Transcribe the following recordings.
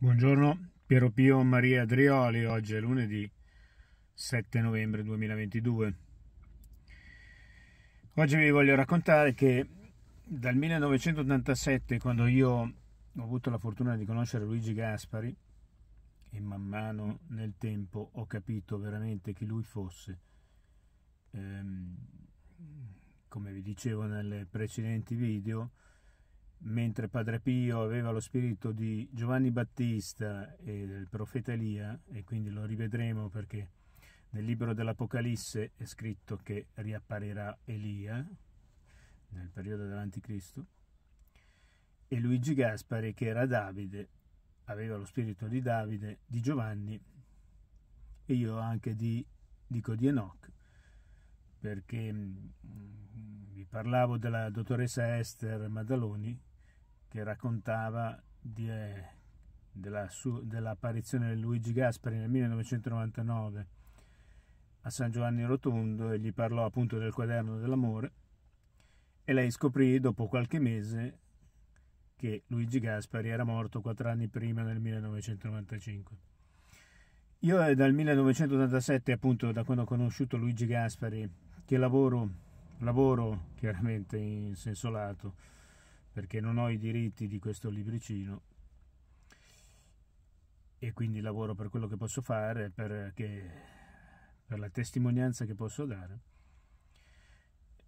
Buongiorno Piero Pio Maria Drioli, oggi è lunedì 7 novembre 2022. Oggi vi voglio raccontare che dal 1987, quando io ho avuto la fortuna di conoscere Luigi Gaspari, e man mano nel tempo ho capito veramente chi lui fosse, ehm, come vi dicevo nelle precedenti video, mentre Padre Pio aveva lo spirito di Giovanni Battista e del profeta Elia, e quindi lo rivedremo perché nel libro dell'Apocalisse è scritto che riapparirà Elia nel periodo dell'Anticristo, e Luigi Gaspari, che era Davide, aveva lo spirito di Davide, di Giovanni e io anche di, dico di Enoch, perché mm, vi parlavo della dottoressa Esther Maddaloni, che raccontava di, eh, della su, dell'apparizione di Luigi Gaspari nel 1999 a San Giovanni Rotondo e gli parlò appunto del quaderno dell'amore e lei scoprì dopo qualche mese che Luigi Gaspari era morto quattro anni prima nel 1995. Io eh, dal 1987, appunto da quando ho conosciuto Luigi Gaspari, che lavoro, lavoro chiaramente in senso lato, perché non ho i diritti di questo libricino e quindi lavoro per quello che posso fare, per, che, per la testimonianza che posso dare.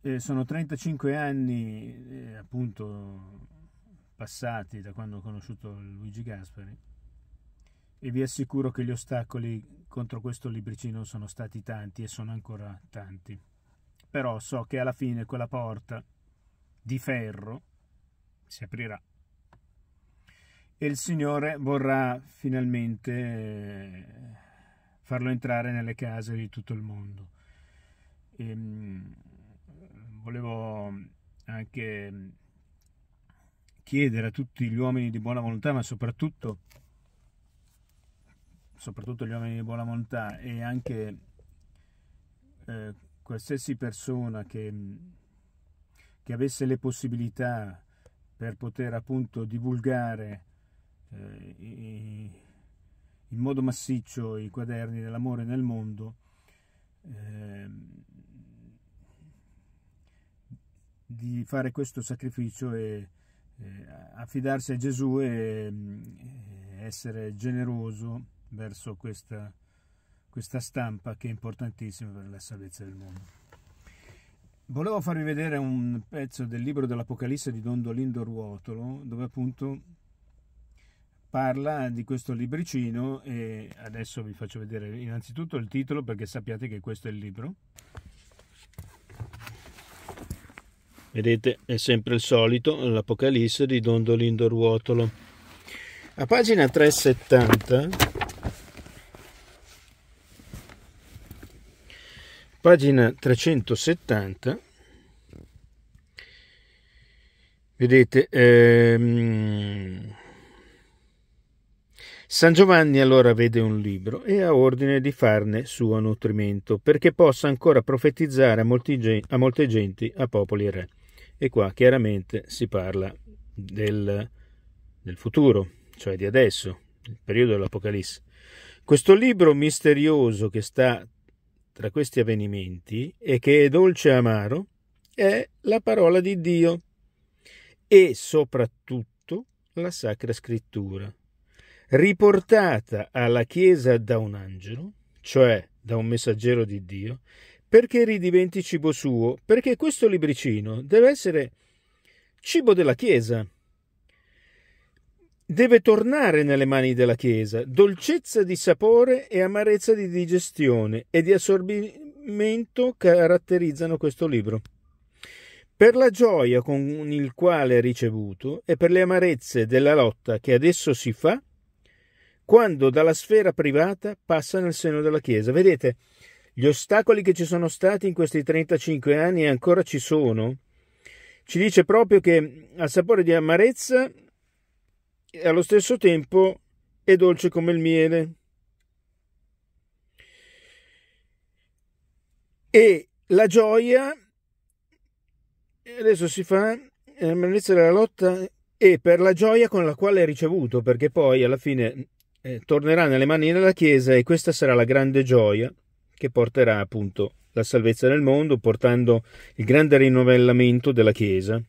E sono 35 anni eh, appunto passati da quando ho conosciuto Luigi Gaspari e vi assicuro che gli ostacoli contro questo libricino sono stati tanti e sono ancora tanti. Però so che alla fine quella porta di ferro si aprirà e il Signore vorrà finalmente eh, farlo entrare nelle case di tutto il mondo. E ehm, volevo anche mm, chiedere a tutti gli uomini di buona volontà, ma soprattutto, soprattutto gli uomini di buona volontà e anche eh, qualsiasi persona che, mm, che avesse le possibilità per poter appunto divulgare eh, in modo massiccio i quaderni dell'amore nel mondo, eh, di fare questo sacrificio e eh, affidarsi a Gesù e eh, essere generoso verso questa, questa stampa che è importantissima per la salvezza del mondo. Volevo farvi vedere un pezzo del libro dell'Apocalisse di Don Dolindo Ruotolo, dove appunto parla di questo libricino e adesso vi faccio vedere innanzitutto il titolo perché sappiate che questo è il libro. Vedete, è sempre il solito, l'Apocalisse di Don Dolindo Ruotolo. A pagina 370 pagina 370 vedete ehm, San Giovanni allora vede un libro e ha ordine di farne suo nutrimento perché possa ancora profetizzare a, molti, a molte genti, a popoli e re. E qua chiaramente si parla del, del futuro, cioè di adesso, il periodo dell'Apocalisse. Questo libro misterioso che sta tra questi avvenimenti e che è dolce e amaro è la parola di Dio e soprattutto la Sacra Scrittura, riportata alla Chiesa da un angelo, cioè da un messaggero di Dio, perché ridiventi cibo suo, perché questo libricino deve essere cibo della Chiesa, deve tornare nelle mani della Chiesa, dolcezza di sapore e amarezza di digestione e di assorbimento caratterizzano questo libro. Per la gioia con il quale è ricevuto e per le amarezze della lotta che adesso si fa, quando dalla sfera privata passa nel seno della Chiesa. Vedete, gli ostacoli che ci sono stati in questi 35 anni e ancora ci sono, ci dice proprio che al sapore di amarezza e allo stesso tempo è dolce come il miele. E la gioia adesso si fa eh, la della lotta e per la gioia con la quale è ricevuto, perché poi alla fine eh, tornerà nelle mani della Chiesa e questa sarà la grande gioia che porterà appunto la salvezza del mondo, portando il grande rinnovellamento della Chiesa.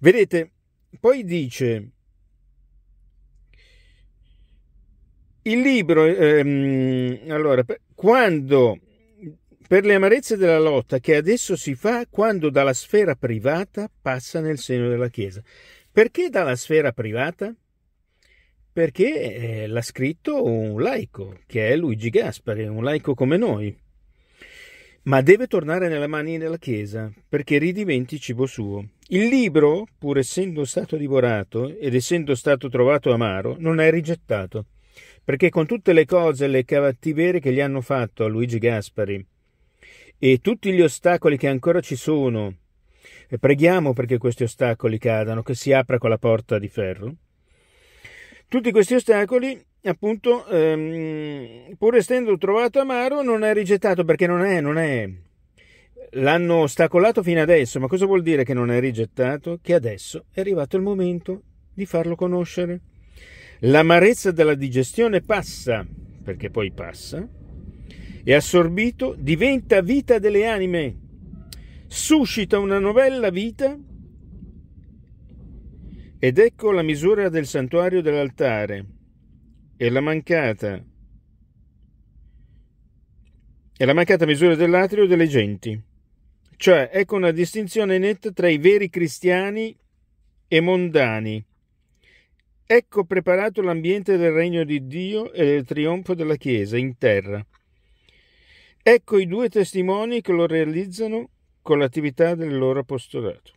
Vedete, poi dice Il libro, ehm, allora, quando per le amarezze della lotta che adesso si fa quando dalla sfera privata passa nel seno della Chiesa. Perché dalla sfera privata? Perché eh, l'ha scritto un laico, che è Luigi Gaspari, un laico come noi. Ma deve tornare nelle mani della Chiesa, perché ridiventi cibo suo. Il libro, pur essendo stato divorato ed essendo stato trovato amaro, non è rigettato perché con tutte le cose e le cattiverie che gli hanno fatto a Luigi Gaspari e tutti gli ostacoli che ancora ci sono, e preghiamo perché questi ostacoli cadano, che si apra quella porta di ferro, tutti questi ostacoli, appunto, ehm, pur essendo trovato amaro, non è rigettato perché non è, non è. L'hanno ostacolato fino adesso, ma cosa vuol dire che non è rigettato? Che adesso è arrivato il momento di farlo conoscere. L'amarezza della digestione passa, perché poi passa, e assorbito diventa vita delle anime, suscita una novella vita ed ecco la misura del santuario dell'altare e la mancata e la mancata misura dell'atrio delle genti. Cioè, ecco una distinzione netta tra i veri cristiani e mondani Ecco preparato l'ambiente del regno di Dio e del trionfo della Chiesa in terra. Ecco i due testimoni che lo realizzano con l'attività del loro apostolato.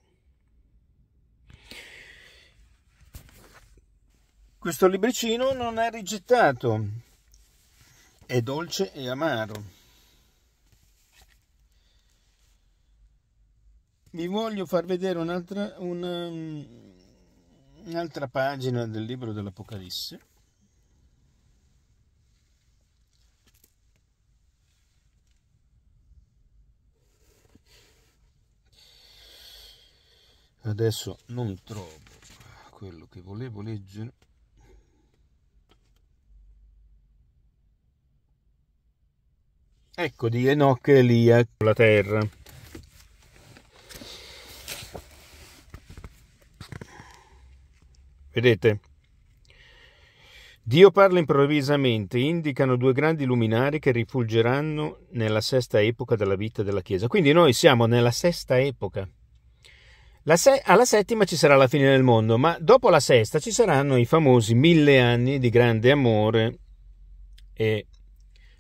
Questo libricino non è rigettato, è dolce e amaro. Vi voglio far vedere un'altra, una, un'altra pagina del libro dell'Apocalisse. Adesso non trovo quello che volevo leggere. Ecco di Enoch e Elia la terra. Vedete? Dio parla improvvisamente, indicano due grandi luminari che rifulgeranno nella sesta epoca della vita della Chiesa. Quindi noi siamo nella sesta epoca. Se- alla settima ci sarà la fine del mondo, ma dopo la sesta ci saranno i famosi mille anni di grande amore e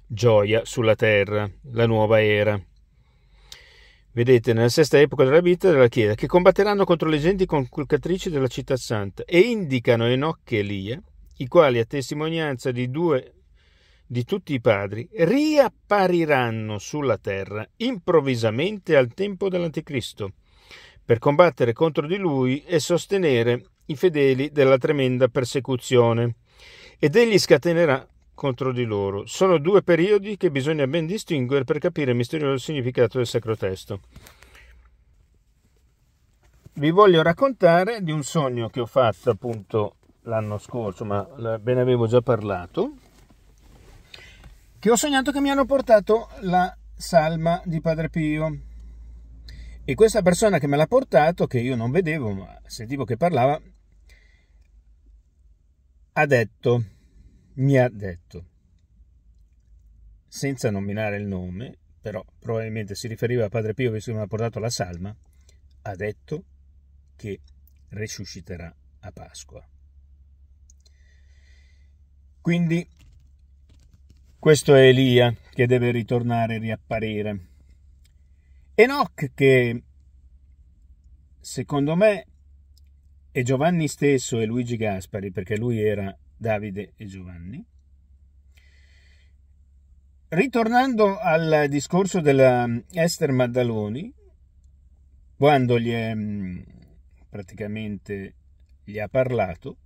gioia sulla terra, la nuova era. Vedete nella sesta epoca della vita della Chiesa, che combatteranno contro le genti conculcatrici della città santa e indicano Enocche e Elia, i quali a testimonianza di due di tutti i padri riappariranno sulla terra improvvisamente al tempo dell'Anticristo per combattere contro di lui e sostenere i fedeli della tremenda persecuzione. Ed egli scatenerà contro di loro. Sono due periodi che bisogna ben distinguere per capire il misterioso significato del Sacro Testo. Vi voglio raccontare di un sogno che ho fatto appunto l'anno scorso, ma ve ne avevo già parlato, che ho sognato che mi hanno portato la salma di Padre Pio. E questa persona che me l'ha portato, che io non vedevo, ma sentivo che parlava, ha detto mi ha detto, senza nominare il nome, però probabilmente si riferiva a Padre Pio visto che mi ha portato la salma, ha detto che risusciterà a Pasqua. Quindi questo è Elia che deve ritornare e riapparire. Enoch che secondo me e Giovanni stesso e Luigi Gaspari, perché lui era Davide e Giovanni. Ritornando al discorso della mm, Esther Maddaloni, quando gli è, mm, praticamente gli ha parlato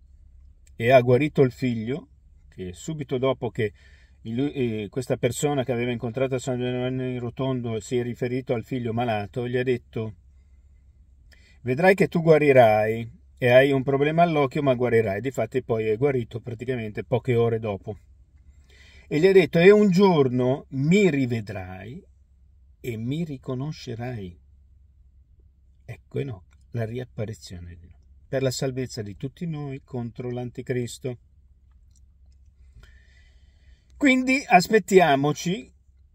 e ha guarito il figlio, che subito dopo che il, eh, questa persona che aveva incontrato a San Giovanni in Rotondo si è riferito al figlio malato, gli ha detto, vedrai che tu guarirai, e hai un problema all'occhio ma guarirai. Difatti poi è guarito praticamente poche ore dopo. E gli ha detto, e un giorno mi rivedrai e mi riconoscerai. Ecco no, la riapparizione di Enoch, per la salvezza di tutti noi contro l'anticristo. Quindi aspettiamoci,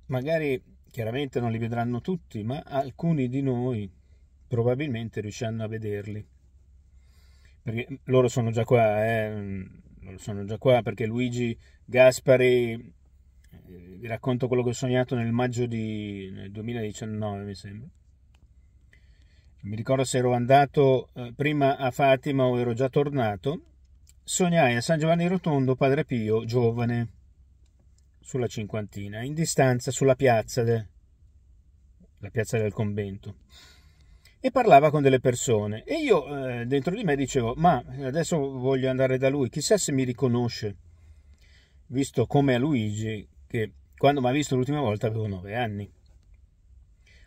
magari chiaramente non li vedranno tutti, ma alcuni di noi probabilmente riusciranno a vederli perché loro sono già qua, eh? Mm, sono già qua perché Luigi Gaspari, eh, vi racconto quello che ho sognato nel maggio del 2019 mi sembra. Mi ricordo se ero andato eh, prima a Fatima o ero già tornato. Sognai a San Giovanni Rotondo, Padre Pio, giovane, sulla cinquantina, in distanza sulla piazza, de... la piazza del convento e parlava con delle persone e io eh, dentro di me dicevo ma eh, adesso voglio andare da lui, chissà se mi riconosce, visto come a Luigi che quando mi ha visto l'ultima volta avevo nove anni.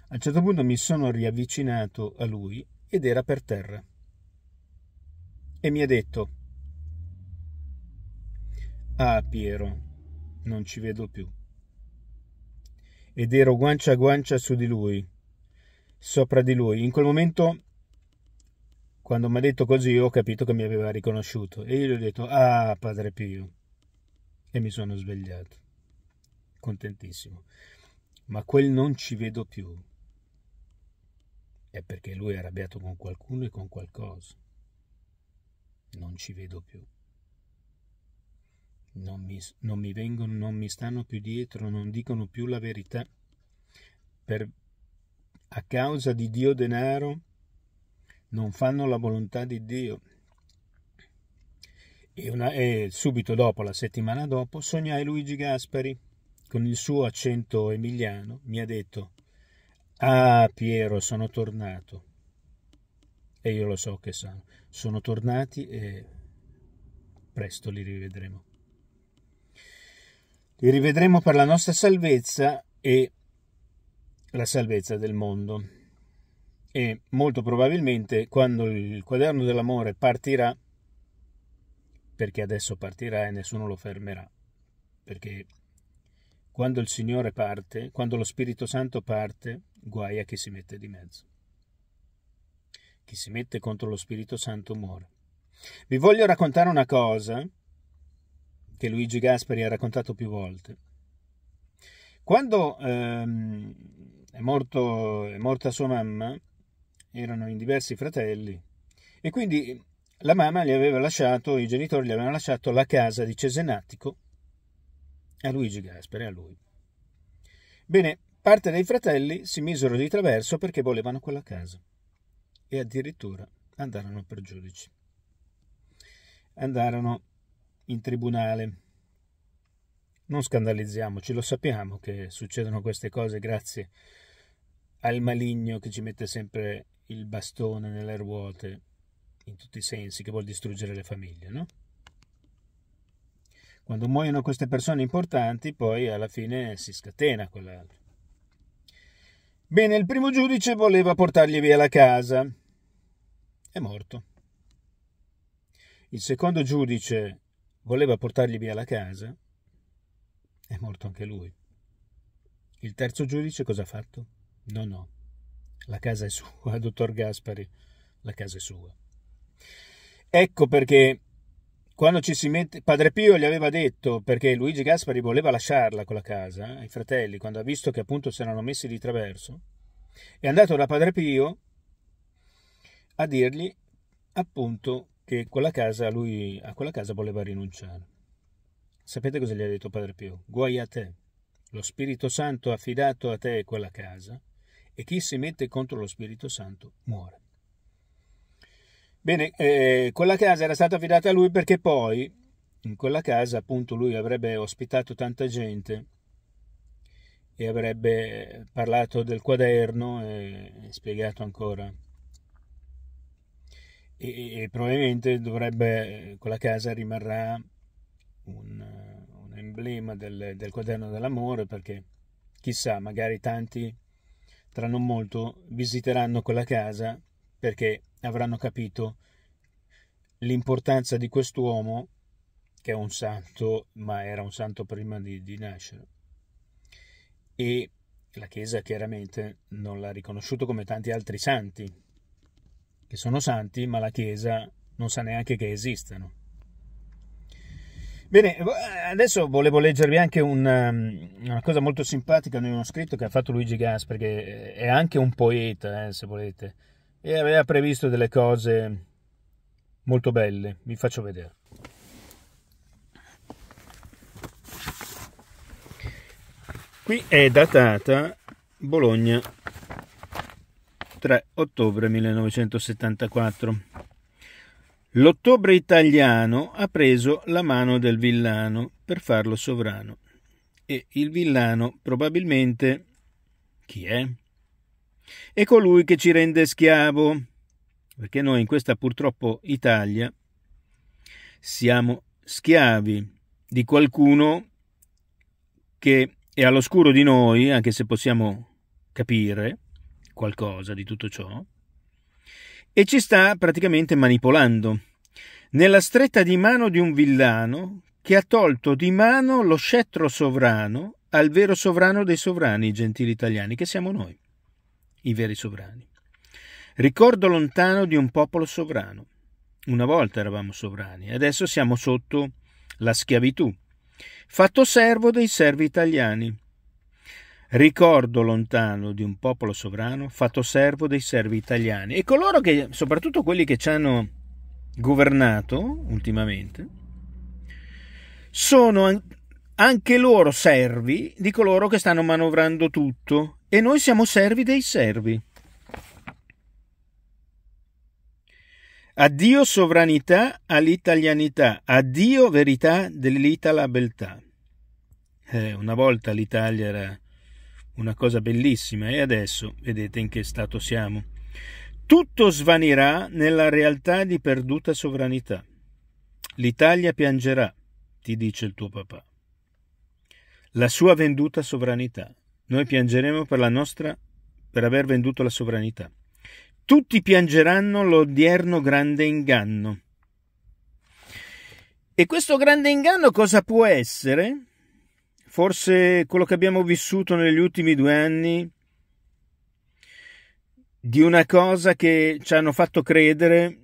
A un certo punto mi sono riavvicinato a lui ed era per terra e mi ha detto Ah Piero, non ci vedo più. Ed ero guancia a guancia su di lui sopra di lui. In quel momento, quando mi ha detto così, ho capito che mi aveva riconosciuto e io gli ho detto, ah, padre Pio, e mi sono svegliato, contentissimo. Ma quel non ci vedo più è perché lui è arrabbiato con qualcuno e con qualcosa. Non ci vedo più. Non mi, non mi vengono, non mi stanno più dietro, non dicono più la verità. Per, a causa di Dio denaro non fanno la volontà di Dio. E, una, e subito dopo, la settimana dopo, sognai Luigi Gaspari. Con il suo accento emiliano mi ha detto Ah Piero, sono tornato. E io lo so che sono. Sono tornati e presto li rivedremo. Li rivedremo per la nostra salvezza e la salvezza del mondo. E molto probabilmente quando il quaderno dell'amore partirà, perché adesso partirà e nessuno lo fermerà, perché quando il Signore parte, quando lo Spirito Santo parte, guai a chi si mette di mezzo. Chi si mette contro lo Spirito Santo muore. Vi voglio raccontare una cosa che Luigi Gasperi ha raccontato più volte. Quando ehm, è, morto, è morta sua mamma, erano in diversi fratelli, e quindi la mamma gli aveva lasciato, i genitori gli avevano lasciato la casa di Cesenatico a Luigi Gasperi, a lui. Bene, parte dei fratelli si misero di traverso perché volevano quella casa e addirittura andarono per giudici. Andarono in tribunale. Non scandalizziamoci, lo sappiamo che succedono queste cose grazie a al maligno che ci mette sempre il bastone nelle ruote in tutti i sensi, che vuol distruggere le famiglie, no? Quando muoiono queste persone importanti, poi alla fine si scatena quell'altro. Bene, il primo giudice voleva portargli via la casa. È morto. Il secondo giudice voleva portargli via la casa. È morto anche lui. Il terzo giudice cosa ha fatto? No, no, la casa è sua, dottor Gaspari, la casa è sua. Ecco perché quando ci si mette, Padre Pio gli aveva detto, perché Luigi Gaspari voleva lasciarla quella casa, ai eh, fratelli, quando ha visto che appunto si erano messi di traverso, è andato da Padre Pio a dirgli appunto che quella casa, lui a quella casa voleva rinunciare. Sapete cosa gli ha detto Padre Pio? Guai a te, lo Spirito Santo ha affidato a te quella casa, e chi si mette contro lo Spirito Santo muore. Bene, eh, quella casa era stata affidata a lui perché poi in quella casa appunto lui avrebbe ospitato tanta gente e avrebbe parlato del quaderno e, spiegato ancora. E, e, probabilmente dovrebbe, quella casa rimarrà un, un emblema del, del quaderno dell'amore perché chissà, magari tanti tra non molto visiteranno quella casa perché avranno capito l'importanza di quest'uomo che è un santo, ma era un santo prima di, di nascere. E la Chiesa chiaramente non l'ha riconosciuto come tanti altri santi, che sono santi, ma la Chiesa non sa neanche che esistano. Bene, eh, adesso volevo leggervi anche una, ehm, una cosa molto simpatica di uno scritto che ha fatto Luigi Gasper, che eh, è anche un poeta, eh, se volete, e aveva previsto delle cose molto belle. Vi faccio vedere. Qui è datata Bologna 3 ottobre 1974. L'ottobre italiano ha preso la mano del villano per farlo sovrano. E il villano probabilmente chi è? È colui che ci rende schiavo, perché noi in questa purtroppo Italia siamo schiavi di qualcuno che è all'oscuro di noi, anche se possiamo capire qualcosa di tutto ciò, e ci sta praticamente manipolando nella stretta di mano di un villano che ha tolto di mano lo scettro sovrano al vero sovrano dei sovrani gentili italiani, che siamo noi, i veri sovrani. Ricordo lontano di un popolo sovrano. Una volta eravamo sovrani, adesso siamo sotto la schiavitù. Fatto servo dei servi italiani ricordo lontano di un popolo sovrano fatto servo dei servi italiani e coloro che, soprattutto quelli che ci hanno governato ultimamente, sono anche loro servi di coloro che stanno manovrando tutto e noi siamo servi dei servi. Addio sovranità all'italianità, addio verità dell'itala beltà. Eh, una volta l'Italia era una cosa bellissima e adesso vedete in che stato siamo. Tutto svanirà nella realtà di perduta sovranità. L'Italia piangerà, ti dice il tuo papà. La sua venduta sovranità. Noi piangeremo per la nostra per aver venduto la sovranità. Tutti piangeranno l'odierno grande inganno. E questo grande inganno cosa può essere? forse quello che abbiamo vissuto negli ultimi due anni di una cosa che ci hanno fatto credere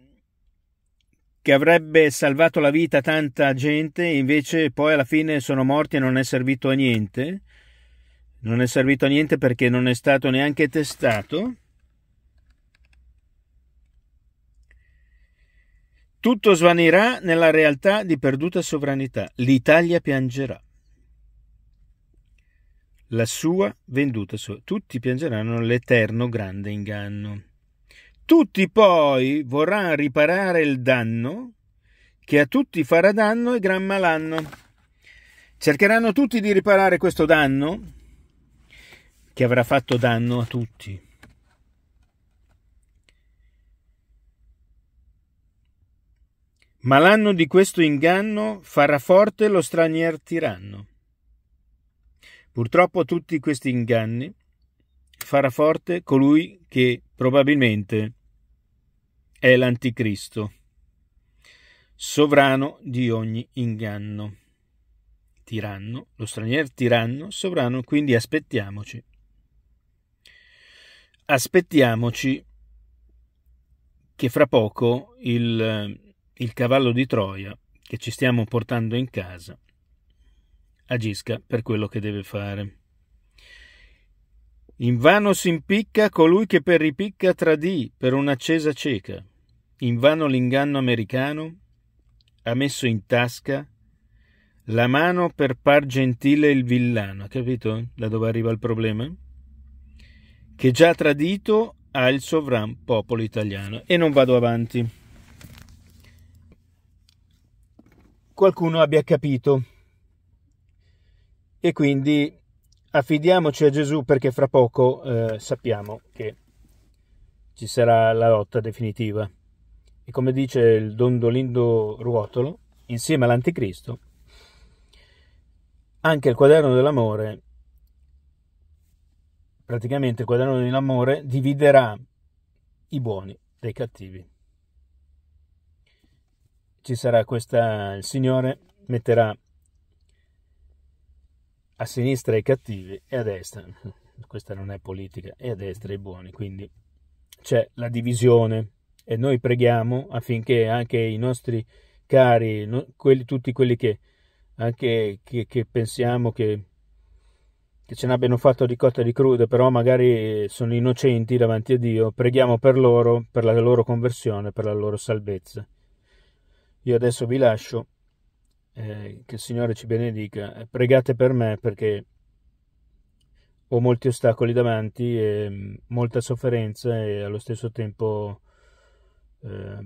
che avrebbe salvato la vita a tanta gente, e invece poi alla fine sono morti e non è servito a niente. Non è servito a niente perché non è stato neanche testato. Tutto svanirà nella realtà di perduta sovranità. L'Italia piangerà la sua venduta sua. Tutti piangeranno l'eterno grande inganno. Tutti poi vorranno riparare il danno che a tutti farà danno e gran malanno. Cercheranno tutti di riparare questo danno che avrà fatto danno a tutti. Ma l'anno di questo inganno farà forte lo stranier tiranno. Purtroppo tutti questi inganni farà forte colui che probabilmente è l'anticristo, sovrano di ogni inganno. Tiranno, lo straniero tiranno, sovrano, quindi aspettiamoci. Aspettiamoci che fra poco il, il cavallo di Troia che ci stiamo portando in casa agisca per quello che deve fare. In vano si impicca colui che per ripicca tradì per un'accesa cieca. Invano l'inganno americano ha messo in tasca la mano per par gentile il villano. Capito da dove arriva il problema? Che già tradito ha il sovran popolo italiano. E non vado avanti. Qualcuno abbia capito e quindi affidiamoci a Gesù perché fra poco eh, sappiamo che ci sarà la lotta definitiva. E come dice il dondolindo Ruotolo, insieme all'Anticristo, anche il quaderno dell'amore, praticamente il quaderno dell'amore, dividerà i buoni dai cattivi. Ci sarà questa, il Signore metterà a sinistra i cattivi e a destra, questa non è politica, e a destra i buoni, quindi c'è la divisione e noi preghiamo affinché anche i nostri cari, quelli, tutti quelli che, anche, che, che pensiamo che, che ce n'abbiano fatto di cotta di crude, però magari sono innocenti davanti a Dio, preghiamo per loro, per la loro conversione, per la loro salvezza. Io adesso vi lascio eh, che il Signore ci benedica, eh, pregate per me perché ho molti ostacoli davanti e mm, molta sofferenza e allo stesso tempo eh,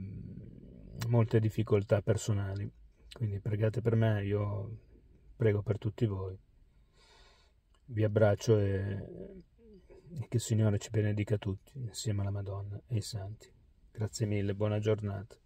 molte difficoltà personali. Quindi pregate per me, io prego per tutti voi. Vi abbraccio e, e che il Signore ci benedica tutti, insieme alla Madonna e ai Santi. Grazie mille, buona giornata.